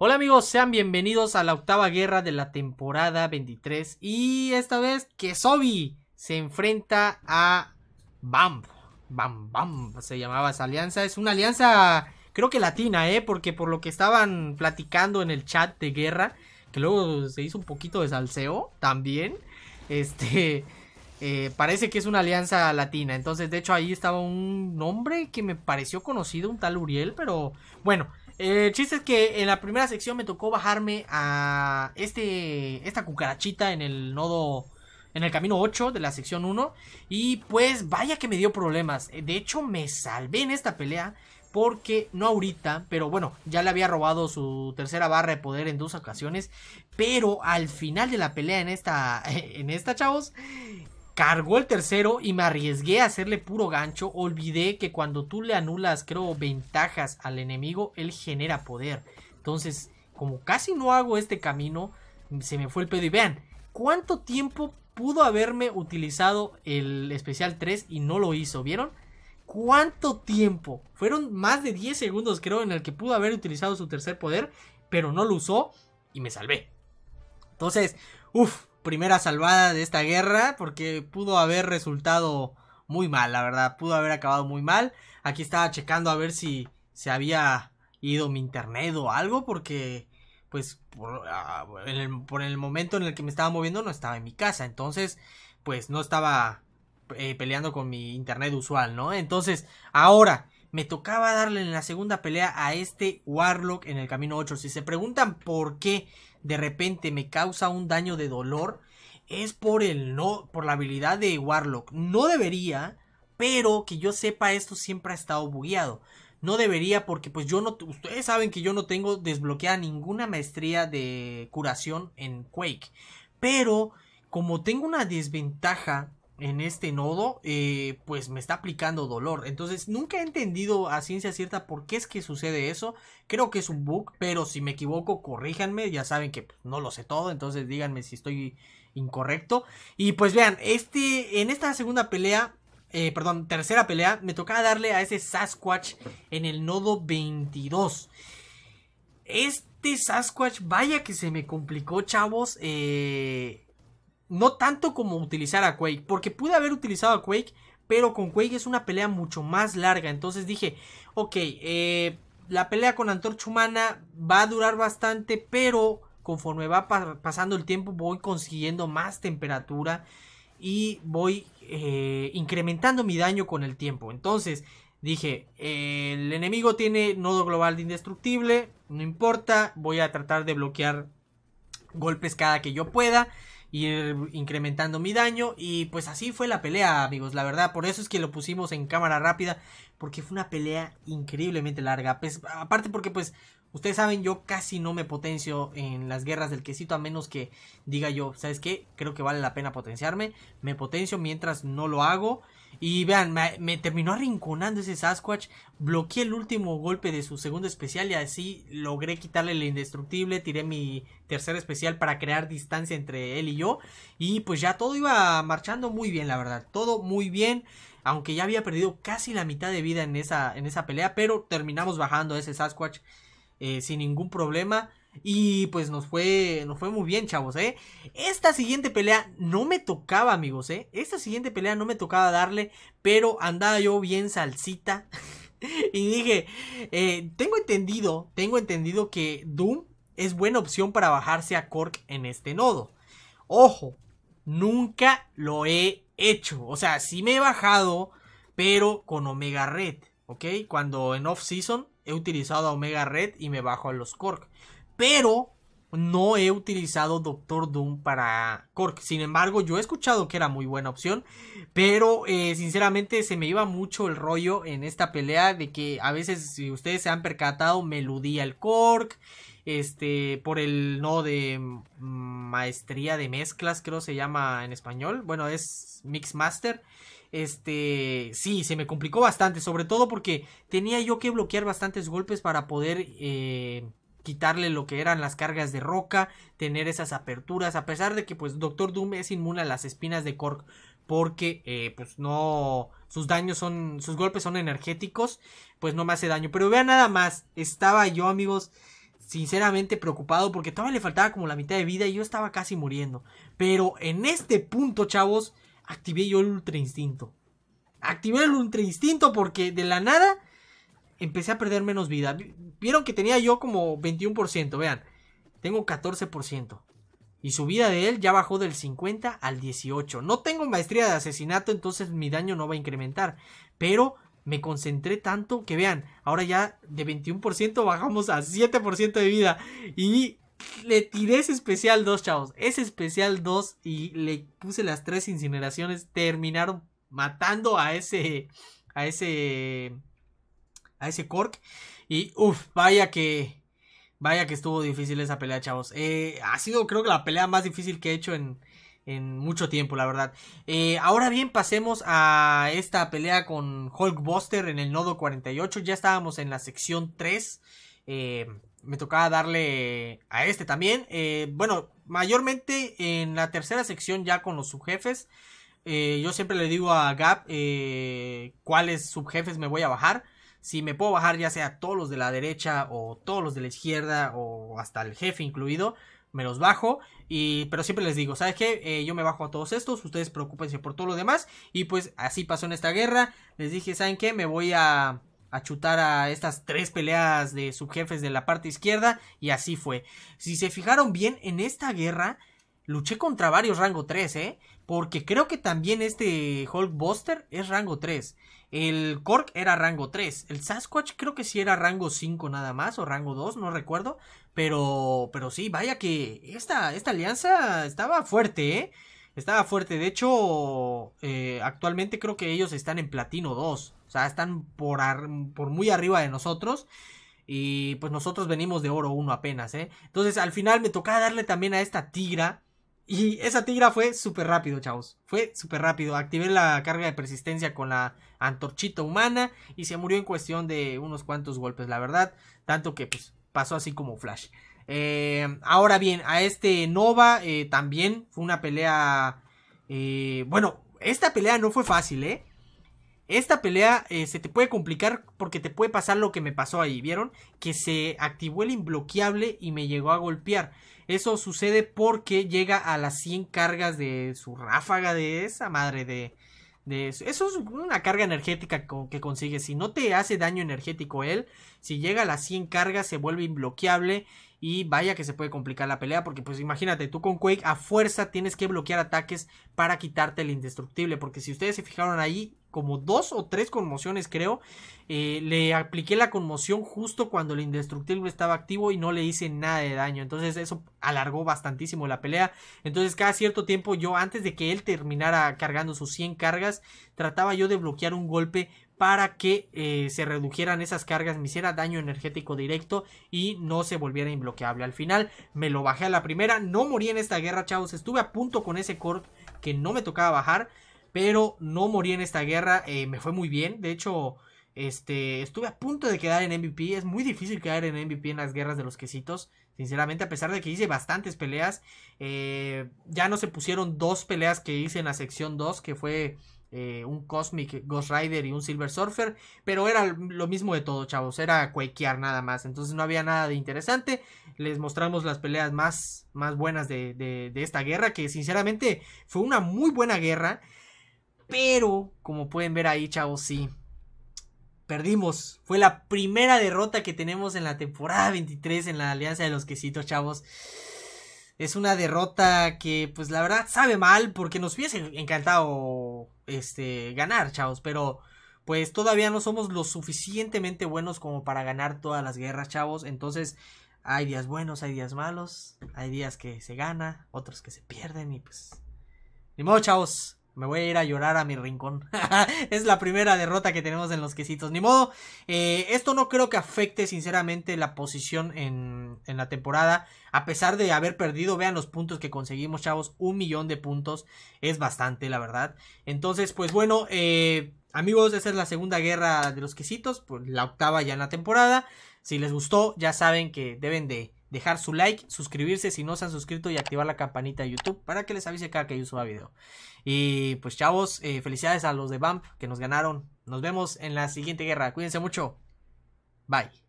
Hola amigos, sean bienvenidos a la octava guerra de la temporada 23 y esta vez que Kesobi se enfrenta a Bam, Bam Bam se llamaba esa alianza, es una alianza creo que latina, eh, porque por lo que estaban platicando en el chat de guerra, que luego se hizo un poquito de salseo también, este... Eh, parece que es una alianza latina. Entonces, de hecho, ahí estaba un nombre que me pareció conocido, un tal Uriel, pero bueno, el eh, chiste es que en la primera sección me tocó bajarme a este esta cucarachita en el nodo en el camino 8 de la sección 1 y pues vaya que me dio problemas. Eh, de hecho me salvé en esta pelea porque no ahorita, pero bueno, ya le había robado su tercera barra de poder en dos ocasiones, pero al final de la pelea en esta en esta chavos cargó el tercero y me arriesgué a hacerle puro gancho. Olvidé que cuando tú le anulas, creo, ventajas al enemigo, él genera poder. Entonces, como casi no hago este camino, se me fue el pedo. Y vean, ¿cuánto tiempo pudo haberme utilizado el especial 3 y no lo hizo? ¿Vieron? ¿Cuánto tiempo? Fueron más de 10 segundos, creo, en el que pudo haber utilizado su tercer poder, pero no lo usó y me salvé. Entonces, uff, primera salvada de esta guerra porque pudo haber resultado muy mal, la verdad, pudo haber acabado muy mal. Aquí estaba checando a ver si se había ido mi internet o algo porque pues por, ah, el, momento en el que me estaba moviendo no estaba en mi casa, entonces pues no estaba eh, peleando con mi internet usual, ¿no? Entonces ahora me tocaba darle en la segunda pelea a este Warlock en el camino 8. Si se preguntan por qué de repente me causa un daño de dolor, es por el no, por la habilidad de Warlock. No debería, pero que yo sepa esto siempre ha estado bugueado. No debería porque pues yo no, ustedes saben que yo no tengo desbloqueada ninguna maestría de curación en Quake. Pero como tengo una desventaja en este nodo, eh, pues me está aplicando dolor. Entonces, nunca he entendido a ciencia cierta por qué es que sucede eso. Creo que es un bug, pero si me equivoco, corríjanme. Ya saben que pues, no lo sé todo, entonces díganme si estoy incorrecto. Y pues vean, este, en esta segunda pelea, eh, perdón, tercera pelea, me tocaba darle a ese Sasquatch en el nodo 22. Este Sasquatch, vaya que se me complicó, chavos. Eh no tanto como utilizar a Quake, porque pude haber utilizado a Quake, pero con Quake es una pelea mucho más larga. Entonces dije, ok, eh, la pelea con Antorcha Humana va a durar bastante, pero conforme va pasando el tiempo voy consiguiendo más temperatura y voy eh, incrementando mi daño con el tiempo. Entonces dije, el enemigo tiene nodo global de indestructible, no importa, voy a tratar de bloquear golpes cada que yo pueda ir incrementando mi daño. Y pues así fue la pelea, amigos, la verdad. Por eso es que lo pusimos en cámara rápida, porque fue una pelea increíblemente larga. Pues, aparte porque pues Ustedes saben, yo casi no me potencio en las guerras del quesito, a menos que diga yo, ¿sabes qué? Creo que vale la pena potenciarme. Me potencio mientras no lo hago. Y vean, me, terminó arrinconando ese Sasquatch. Bloqueé el último golpe de su segundo especial y así logré quitarle el indestructible. Tiré mi tercer especial para crear distancia entre él y yo. Y pues ya todo iba marchando muy bien, la verdad. Todo muy bien. Aunque ya había perdido casi la mitad de vida en esa, en esa pelea. Pero terminamos bajando ese Sasquatch. Eh, sin ningún problema. Y pues nos fue, fue muy bien, chavos, ¿eh? Esta siguiente pelea no me tocaba, amigos, ¿eh? Esta siguiente pelea no me tocaba darle, pero andaba yo bien salsita. y dije, eh, tengo entendido, tengo entendido que Doom es buena opción para bajarse a Cork en este nodo. Ojo, nunca lo he hecho. O sea, sí me he bajado, pero con Omega Red, ¿ok? Cuando en off-season he utilizado a Omega Red y me bajo a los Cork. Pero no he utilizado Doctor Doom para Cork. Sin embargo, yo he escuchado que era muy buena opción. Pero eh, sinceramente se me iba mucho el rollo en esta pelea. De que a veces, si ustedes se han percatado, me eludía el Cork. Este, por el no de maestría de mezclas, creo se llama en español. Bueno, es Mix Master este, sí, se me complicó bastante, sobre todo porque tenía yo que bloquear bastantes golpes para poder eh, quitarle lo que eran las cargas de roca, tener esas aperturas, a pesar de que pues Doctor Doom es inmune a las espinas de Cork, porque eh, pues no, sus daños son, sus golpes son energéticos, pues no me hace daño, pero vean nada más, estaba yo amigos sinceramente preocupado porque todavía le faltaba como la mitad de vida y yo estaba casi muriendo. Pero en este punto, chavos, activé yo el ultra instinto. Activé el ultra instinto porque de la nada empecé a perder menos vida. Vieron que tenía yo como 21%, vean. Tengo 14%. Y su vida de él ya bajó del 50 al 18. No tengo maestría de asesinato, entonces mi daño no va a incrementar. Pero me concentré tanto que vean, ahora ya de 21% bajamos a 7% de vida. Y le tiré ese especial 2, chavos. Ese especial 2 y le puse las tres incineraciones. Terminaron matando a ese. A ese. A ese Cork. Y uff, vaya que. Vaya que estuvo difícil esa pelea, chavos. Eh, ha sido, creo que la pelea más difícil que he hecho en, mucho tiempo, la verdad. Eh, ahora bien, pasemos a esta pelea con Hulk Buster. en el nodo 48. Ya estábamos en la sección 3. Eh, me tocaba darle a este también. Eh, bueno, mayormente en la tercera sección ya con los subjefes. Eh, yo siempre le digo a Gap cuáles subjefes me voy a bajar. Si me puedo bajar ya sea todos los de la derecha o todos los de la izquierda o hasta el jefe incluido, me los bajo. Y, pero siempre les digo, saben qué? yo me bajo a todos estos, ustedes preocupense por todo lo demás. Y pues así pasó en esta guerra. Les dije, ¿saben qué? Me voy a a chutar a estas tres peleas de subjefes de la parte izquierda y así fue. Si se fijaron bien, en esta guerra luché contra varios rango 3, ¿eh? Porque creo que también este Buster es rango 3. El Cork era rango 3. El Sasquatch creo que sí era rango 5 nada más o rango 2, no recuerdo. Pero, pero sí, vaya que esta, esta alianza estaba fuerte, ¿eh? Estaba fuerte. De hecho, eh, actualmente creo que ellos están en platino 2. O sea, están por, por muy arriba de nosotros. Y pues nosotros venimos de oro 1 apenas, ¿eh? Entonces al final me tocaba darle también a esta tigra. Y esa tigra fue súper rápido, chavos. Fue súper rápido. Activé la carga de persistencia con la antorchita humana. Y se murió en cuestión de unos cuantos golpes, la verdad. Tanto que pues pasó así como flash. Eh, ahora bien, a este Nova eh, también fue una pelea... Eh, bueno, esta pelea no fue fácil, ¿eh? Esta pelea se te puede complicar porque te puede pasar lo que me pasó ahí, ¿vieron? Que se activó el imbloqueable y me llegó a golpear. Eso sucede porque llega a las 100 cargas de su ráfaga de esa madre de... eso. es una carga energética que consigue... Si no te hace daño energético él, si llega a las 100 cargas se vuelve imbloqueable y vaya que se puede complicar la pelea, porque pues imagínate, tú con Quake a fuerza tienes que bloquear ataques para quitarte el indestructible, porque si ustedes se fijaron ahí, como dos o tres conmociones creo, eh, le apliqué la conmoción justo cuando el indestructible estaba activo y no le hice nada de daño, entonces eso alargó bastantísimo la pelea, entonces cada cierto tiempo yo antes de que él terminara cargando sus 100 cargas, trataba yo de bloquear un golpe para que eh, se redujeran esas cargas, me hiciera daño energético directo y no se volviera inbloqueable. Al final me lo bajé a la primera, no morí en esta guerra, chavos, estuve a punto con ese corp que no me tocaba bajar, pero no morí en esta guerra, eh, me fue muy bien, de hecho... Este, estuve a punto de quedar en MVP. Es muy difícil quedar en MVP en las guerras de los quesitos. Sinceramente, a pesar de que hice bastantes peleas, eh, ya no se pusieron dos peleas que hice en la sección 2, que fue eh, un Cosmic Ghost Rider y un Silver Surfer, pero era lo mismo de todo, chavos, era cuequear nada más, entonces no había nada de interesante, les mostramos las peleas más, más buenas de, de esta guerra, que sinceramente fue una muy buena guerra, pero como pueden ver ahí, chavos, sí, perdimos. Fue la primera derrota que tenemos en la temporada 23 en la Alianza de los Quesitos, chavos. Es una derrota que, pues la verdad, sabe mal porque nos hubiese encantado este, ganar, chavos, pero pues todavía no somos lo suficientemente buenos como para ganar todas las guerras, chavos. Entonces, hay días buenos, hay días malos, hay días que se gana, otros que se pierden y pues... Ni modo, chavos. Me voy a ir a llorar a mi rincón. es la primera derrota que tenemos en los quesitos. Ni modo. Eh, esto no creo que afecte sinceramente la posición en, la temporada. A pesar de haber perdido, vean los puntos que conseguimos, chavos. Un millón de puntos. Es bastante, la verdad. Entonces, pues bueno, eh, amigos, esta es la segunda guerra de los quesitos. Pues, la octava ya en la temporada. Si les gustó, ya saben que deben de dejar su like, suscribirse si no se han suscrito y activar la campanita de YouTube para que les avise cada que yo suba video. Y pues chavos, eh, felicidades a los de BAMP que nos ganaron. Nos vemos en la siguiente guerra. Cuídense mucho. Bye.